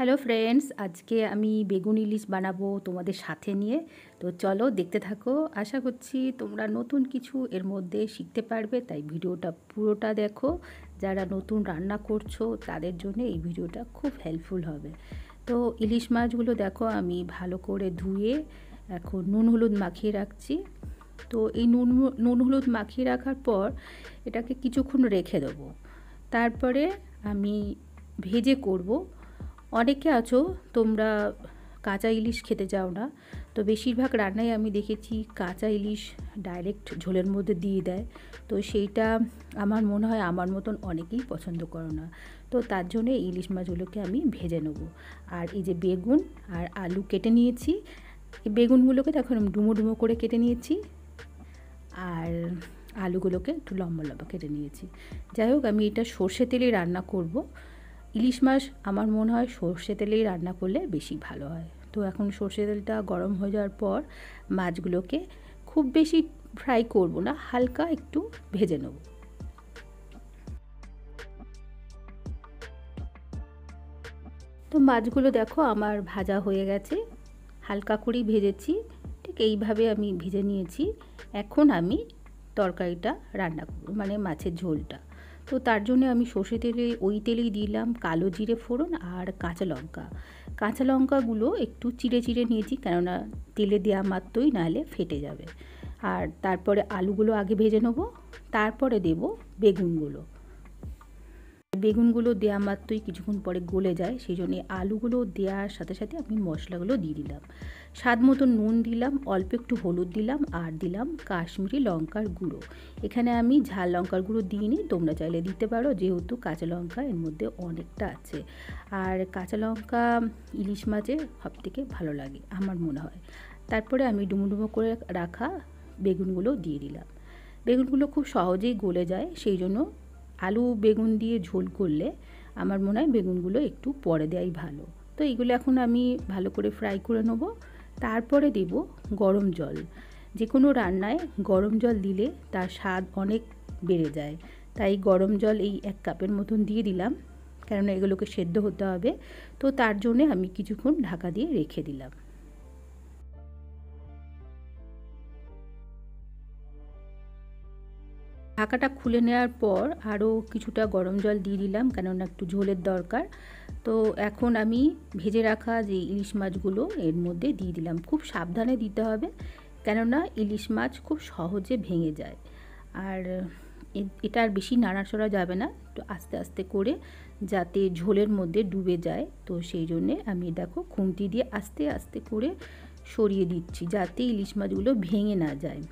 hello friends আজকে আমি বেগুন ইলিশ বানাবো তোমাদের সাথে নিয়ে তো চলো দেখতে থাকো আশা করছি তোমরা নতুন কিছু এর মধ্যে শিখতে পারবে তাই ভিডিওটা পুরোটা দেখো যারা নতুন রান্না করছো তাদের জন্য এই ভিডিওটা খুব হেল্পফুল হবে তো ইলিশ মাছগুলো দেখো আমি ভালো করে ধুয়ে এখন নুন হলুদ মাখিয়ে রাখছি তো এই নুন নুন হলুদ মাখিয়ে রাখার পর এটাকে কিছুক্ষণ রেখে দেবো তারপরে আমি ভেজে করবো অনেকে আছো তোমরা কাঁচা ইলিশ খেতে চাও না তো বেশিরভাগ রান্নায় আমি দেখেছি কাঁচা ইলিশ ডাইরেক্ট ঝোলের মধ্যে দিয়ে দেয় তো সেইটা আমার মনে হয় আমার মতন অনেকেই পছন্দ করো না তো তার জন্য ইলিশ মাছগুলোকে আমি ভেজে নেব আর এই যে বেগুন আর আলু কেটে নিয়েছি এই বেগুনগুলোকে এখন ডুমো ডুমো করে কেটে নিয়েছি আর আলুগুলোকে একটু লম্বা লম্বা কেটে নিয়েছি যাই হোক আমি এটা সর্ষে তেলে রান্না করব ইলিশ মাছ আমার মনে হয় সর্ষে তেলেই রান্না করলে বেশি ভালো হয় তো এখন সর্ষে তেলটা গরম হয়ে যাওয়ার পর মাছগুলোকে খুব বেশি ফ্রাই করব না হালকা একটু ভেজে নেব তো মাছগুলো দেখো আমার ভাজা হয়ে গেছে হালকা করেই ভেজেছি ঠিক এইভাবে আমি ভেজে নিয়েছি এখন আমি তরকারিটা রান্না করব মানে মাছের ঝোলটা তো তার জন্য আমি সর্ষে তেলে ওই তেলেই দিলাম কালো জিরে ফোড়ন আর কাঁচা লঙ্কা কাঁচা লঙ্কাগুলো একটু চিড়ে চিড়ে নিয়েছি কেননা তেলে দেওয়া মাত্রই নাহলে ফেটে যাবে আর তারপরে আলুগুলো আগে ভেজে নেবো তারপরে দেব বেগুনগুলো বেগুনগুলো দেওয়া মাত্রই কিছুক্ষণ পরে গলে যায় সেই জন্যে আলুগুলো দেওয়ার সাথে সাথে আমি মশলাগুলো দিয়ে দিলাম স্বাদ মতো নুন দিলাম অল্প একটু হলুদ দিলাম আর দিলাম কাশ্মীরি লঙ্কার গুঁড়ো এখানে আমি ঝাল লঙ্কার গুঁড়ো দিইনি তোমরা চাইলে দিতে পারো যেহেতু কাঁচা লঙ্কা এর মধ্যে অনেকটা আছে আর কাঁচা লঙ্কা ইলিশ মাছে সবথেকে ভালো লাগে আমার মনে হয় তারপরে আমি ডুমো করে রাখা বেগুনগুলো দিয়ে দিলাম বেগুনগুলো খুব সহজেই গলে যায় সেই জন্য আলু বেগুন দিয়ে ঝোল করলে আমার মনে হয় বেগুনগুলো একটু পরে দেওয়াই ভালো তো এগুলো এখন আমি ভালো করে ফ্রাই করে নেব তারপরে দেব গরম জল যে কোনো রান্নায় গরম জল দিলে তার স্বাদ অনেক বেড়ে যায় তাই গরম জল এই এক কাপের মতন দিয়ে দিলাম কেননা এগুলোকে সেদ্ধ হতে হবে তো তার জন্যে আমি কিছুক্ষণ ঢাকা দিয়ে রেখে দিলাম ঢাকাটা খুলে নেওয়ার পর আরও কিছুটা গরম জল দিয়ে দিলাম কেননা একটু ঝোলের দরকার তো এখন আমি ভেজে রাখা যে ইলিশ মাছগুলো এর মধ্যে দিয়ে দিলাম খুব সাবধানে দিতে হবে কেননা ইলিশ মাছ খুব সহজে ভেঙে যায় আর এটা আর বেশি নাড়াচড়া যাবে না তো আস্তে আস্তে করে যাতে ঝোলের মধ্যে ডুবে যায় তো সেই জন্যে আমি দেখো খুঁটি দিয়ে আস্তে আস্তে করে সরিয়ে দিচ্ছি যাতে ইলিশ মাছগুলো ভেঙে না যায়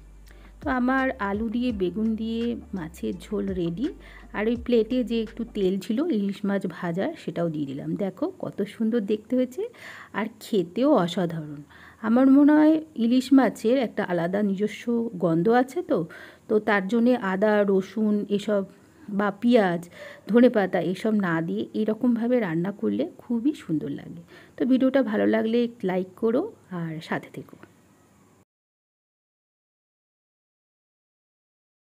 তো আমার আলু দিয়ে বেগুন দিয়ে মাছের ঝোল রেডি আর ওই প্লেটে যে একটু তেল ছিল ইলিশ মাছ ভাজা সেটাও দিয়ে দিলাম দেখো কত সুন্দর দেখতে হয়েছে আর খেতেও অসাধারণ আমার মনে হয় ইলিশ মাছের একটা আলাদা নিজস্ব গন্ধ আছে তো তো তার জন্যে আদা রসুন এসব বা পেঁয়াজ ধনে পাতা এসব না দিয়ে এরকমভাবে রান্না করলে খুবই সুন্দর লাগে তো ভিডিওটা ভালো লাগলে লাইক করো আর সাথে থেকো